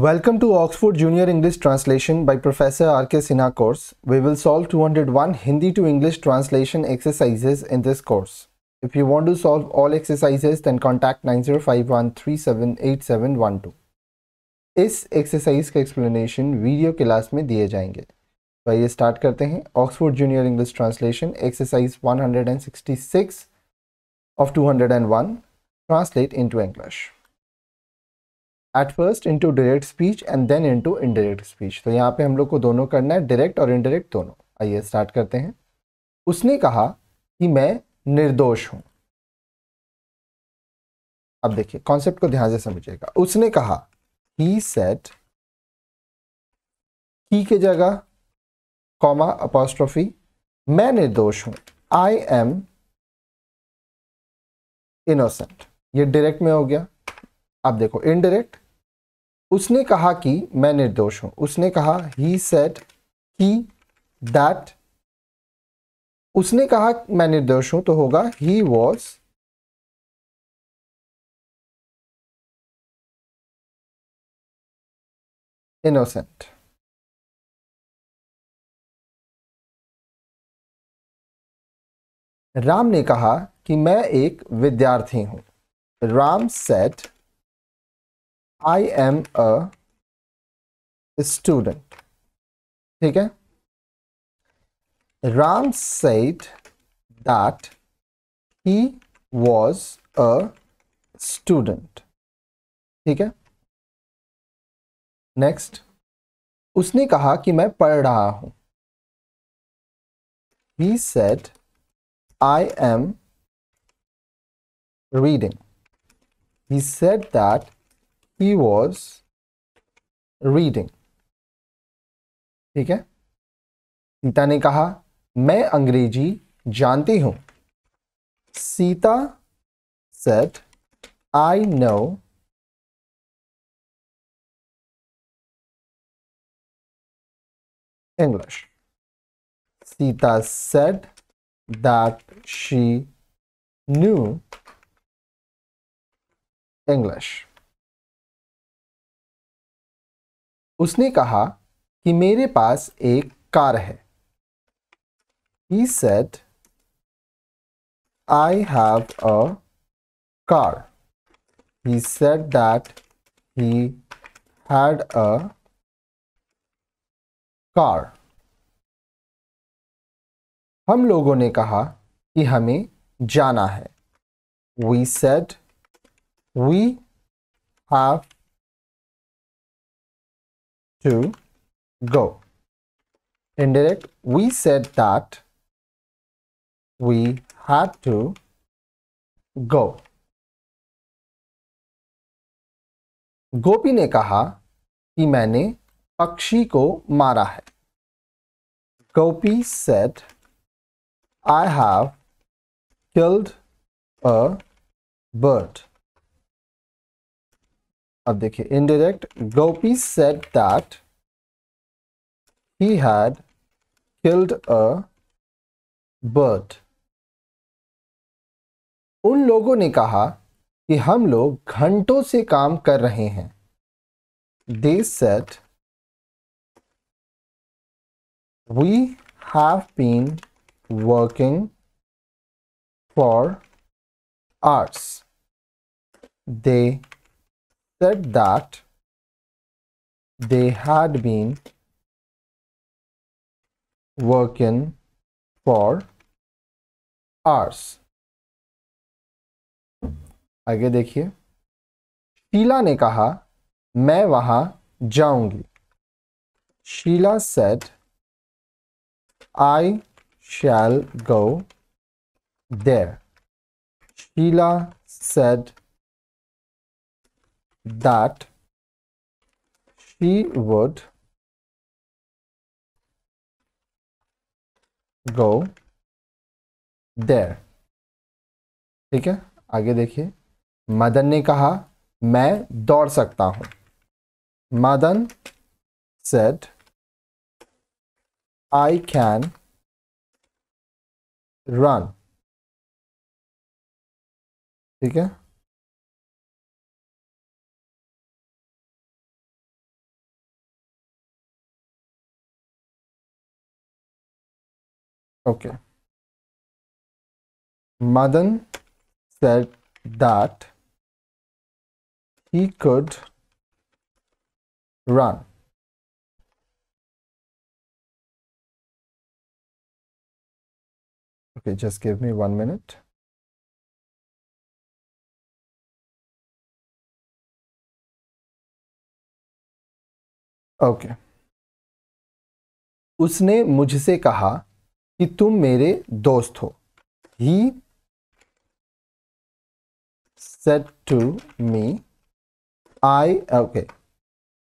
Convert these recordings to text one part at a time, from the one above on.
Welcome to Oxford Junior English Translation by Professor R.K. Sinha course. We will solve 201 Hindi to English translation exercises in this course. If you want to solve all exercises, then contact 9051378712. इस exercise का explanation video class में दिए जाएंगे तो आइए start करते हैं Oxford Junior English Translation Exercise 166 of 201 Translate into English. At first into direct speech and then into indirect speech तो यहाँ पे हम लोग को दोनों करना है डायरेक्ट और इनडायरेक्ट दोनों आइए स्टार्ट करते हैं उसने कहा कि मैं निर्दोष हूँ अब देखिए कॉन्सेप्ट को ध्यान से समझिएगा उसने कहा ही सेट ही के जगह कॉमा अपोस्ट्रोफी मैं निर्दोष हूँ आई एम इनोसेंट ये डायरेक्ट में हो गया अब देखो इनडायरेक्ट उसने कहा कि मैं निर्दोष हूं उसने कहा ही सेट ही दैट उसने कहा मैं निर्दोष हूं तो होगा ही वॉज इनोसेंट राम ने कहा कि मैं एक विद्यार्थी हूं Ram said I am a student ठीक है Ram said that he was a student ठीक है नेक्स्ट उसने कहा कि मैं पढ़ रहा हूं he said I am reading he said that he was reading ठीक है सीता ने कहा मैं अंग्रेजी जानती हूं Sita said I know English Sita said that she knew English उसने कहा कि मेरे पास एक कार है He said, I have a car. He said that he had a car. हम लोगों ने कहा कि हमें जाना है We said we have to go. Indirect, we said that we had to go. गोपी ने कहा कि मैंने पक्षी को मारा है Gopi said I have killed a bird. अब देखिए indirect Gopi said that he had killed a bird उन लोगों ने कहा कि हम लोग घंटों से काम कर रहे हैं they said we have been working for arts they said that they had been working for hours. आगे देखिए शीला ने कहा मैं वहां जाऊंगी Sheela said I shall go there Sheela said that she would go there ठीक है आगे देखिए मदन ने कहा मैं दौड़ सकता हूं Madan said I can run ठीक है Okay. Madan said that he could run. Okay, just give me one minute. Okay okay. उसने मुझसे कहा कि तुम मेरे दोस्त हो he said to me I okay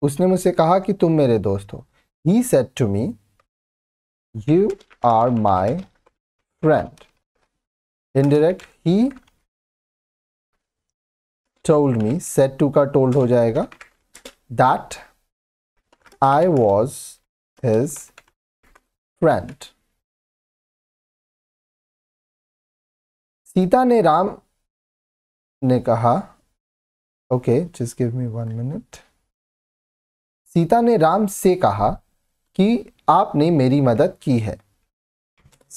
उसने मुझसे कहा कि तुम मेरे दोस्त हो he said to me you are my friend indirect he told me said to का टोल्ड हो जाएगा that I was his friend Sita ने राम ने कहा okay just give me one minute Sita ने राम से कहा कि आपने मेरी मदद की है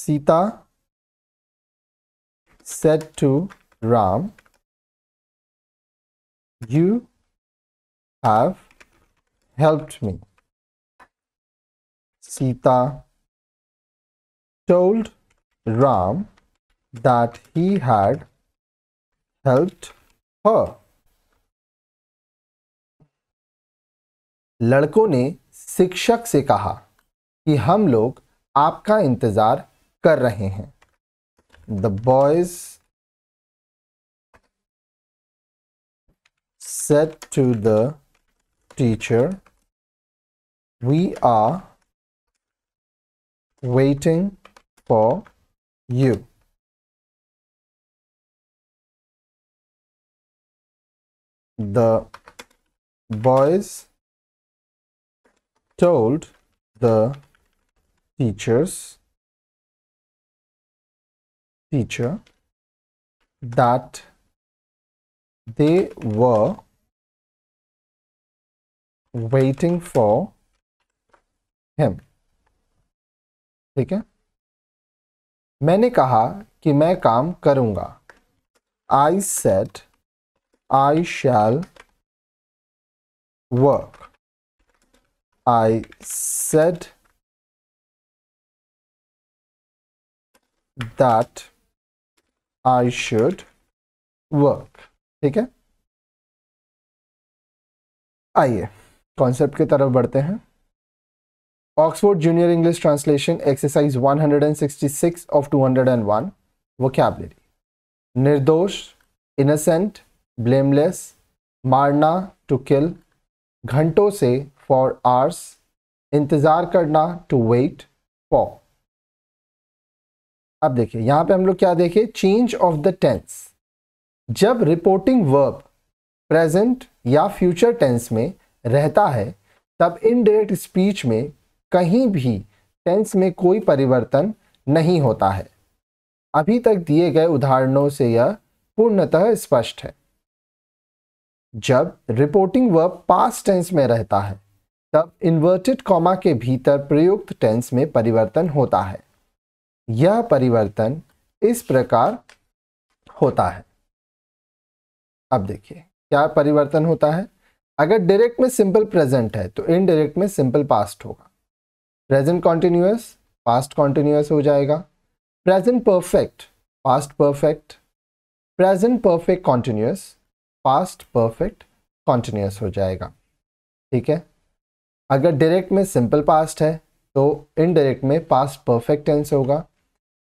Sita said to Ram you have helped me Sita told Ram that he had helped her. लड़कों ने शिक्षक से कहा कि हम लोग आपका इंतजार कर रहे हैं the boys said to the teacher we are waiting for you the boys told the teachers teacher that they were waiting for him ठीक है मैंने कहा कि मैं काम करूंगा I said I shall work. I said that I should work. ठीक है आइए कॉन्सेप्ट की तरफ बढ़ते हैं Oxford junior English translation exercise 166 of 201 आप निर्दोष इनोसेंट ब्लेमलेस मारना टू किल घंटों से फॉर आवर्स इंतज़ार करना टू वेट फॉर अब देखिए यहाँ पे हम लोग क्या देखें चेंज ऑफ द टेंस जब रिपोर्टिंग वर्ब प्रेजेंट या फ्यूचर टेंस में रहता है तब इनडायरेक्ट स्पीच में कहीं भी टेंस में कोई परिवर्तन नहीं होता है अभी तक दिए गए उदाहरणों से यह पूर्णतः स्पष्ट है जब रिपोर्टिंग वर्ब पास्ट टेंस में रहता है तब इन्वर्टेड कॉमा के भीतर प्रयुक्त टेंस में परिवर्तन होता है यह परिवर्तन इस प्रकार होता है अब देखिए क्या परिवर्तन होता है अगर डायरेक्ट में सिंपल प्रेजेंट है तो इनडायरेक्ट में सिंपल पास्ट होगा प्रेजेंट कॉन्टिन्यूस पास्ट कॉन्टिन्यूस हो जाएगा present perfect past perfect present perfect continuous past perfect continuous हो जाएगा ठीक है अगर डायरेक्ट में सिंपल पास्ट है तो इनडायरेक्ट में पास्ट परफेक्ट टेंस होगा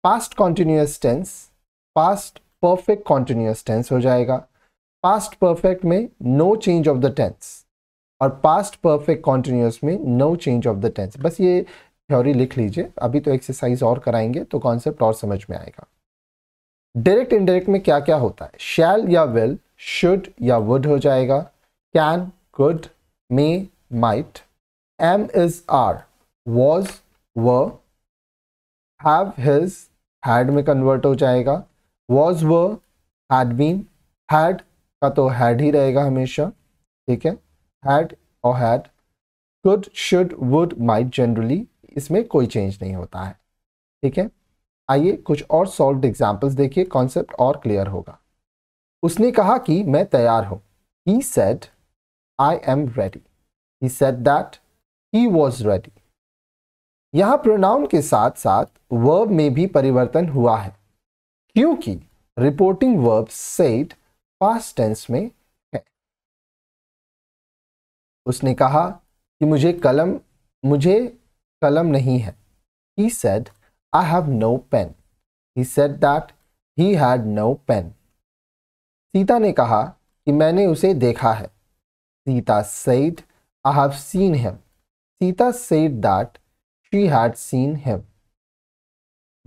past continuous tense past perfect continuous tense हो जाएगा पास्ट परफेक्ट में no change of the tense और पास्ट परफेक्ट कॉन्टिन्यूस में no change of the tense बस ये थ्योरी लिख लीजिए अभी तो एक्सरसाइज और कराएंगे तो कॉन्सेप्ट और समझ में आएगा डायरेक्ट इनडायरेक्ट में क्या क्या होता है शैल या विल शुड या वुड हो जाएगा can could may might am is are was were have has had में कन्वर्ट हो जाएगा वॉज व हैड बीन हैड का तो हैड ही रहेगा हमेशा ठीक है हैड और had could should would might generally इसमें कोई चेंज नहीं होता है ठीक है आइए कुछ और सॉल्व एग्जाम्पल्स देखिए कॉन्सेप्ट और क्लियर होगा उसने कहा कि मैं तैयार हूं he said I am ready he said that he was ready यहां प्रोनाउन के साथ साथ वर्ब में भी परिवर्तन हुआ है क्योंकि reporting verb said past tense में है उसने कहा कि मुझे कलम मुझे कलम नहीं है he said I have no pen he said that he had no pen Sita ने कहा कि मैंने उसे देखा है Sita said I have seen him Sita said that she had seen him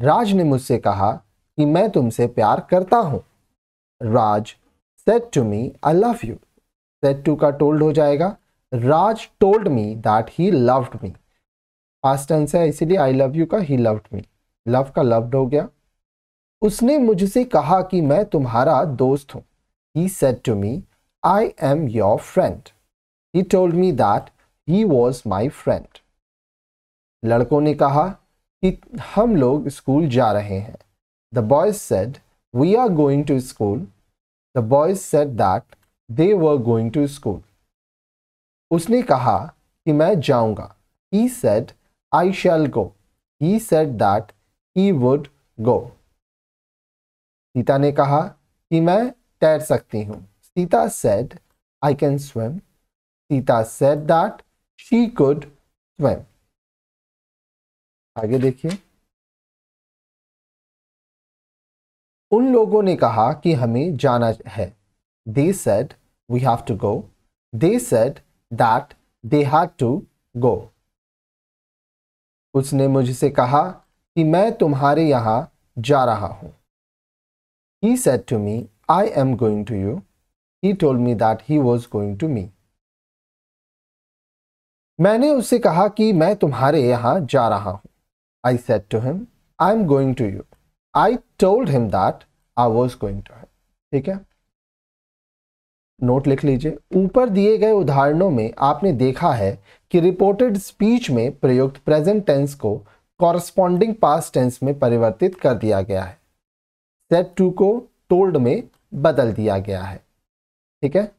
Raj ने मुझसे कहा कि मैं तुमसे प्यार करता हूं Raj said to me I love you said to का टोल्ड हो जाएगा Raj told me that he loved me past tense है इसीलिए आई लव यू का ही लव्ड मी लव का लव्ड हो गया उसने मुझसे कहा कि मैं तुम्हारा दोस्त हूं he said to me, I am your friend. He told me that he was my friend. ladkon ne kaha ki hum log school ja rahe hain The boys said, We are going to school. The boys said that they were going to school. usne kaha ki main jaunga He said, I shall go. He said that he would go. sita ne kaha ki main तैर सकती हूँ Sita said I can swim Sita said that she could swim आगे देखिए उन लोगों ने कहा कि हमें जाना है they said we have to go they said that they had to go उसने मुझसे कहा कि मैं तुम्हारे यहां जा रहा हूं he said to me I am going to you. He told me that he was going to me. मैंने उससे कहा कि मैं तुम्हारे यहां जा रहा हूं I said to him I am going to you I told him that I was going to him ठीक है नोट लिख लीजिए ऊपर दिए गए उदाहरणों में आपने देखा है कि रिपोर्टेड स्पीच में प्रयुक्त प्रेजेंट टेंस को कॉरस्पॉन्डिंग पास्ट टेंस में परिवर्तित कर दिया गया है सेट टू को टोल्ड में बदल दिया गया है ठीक है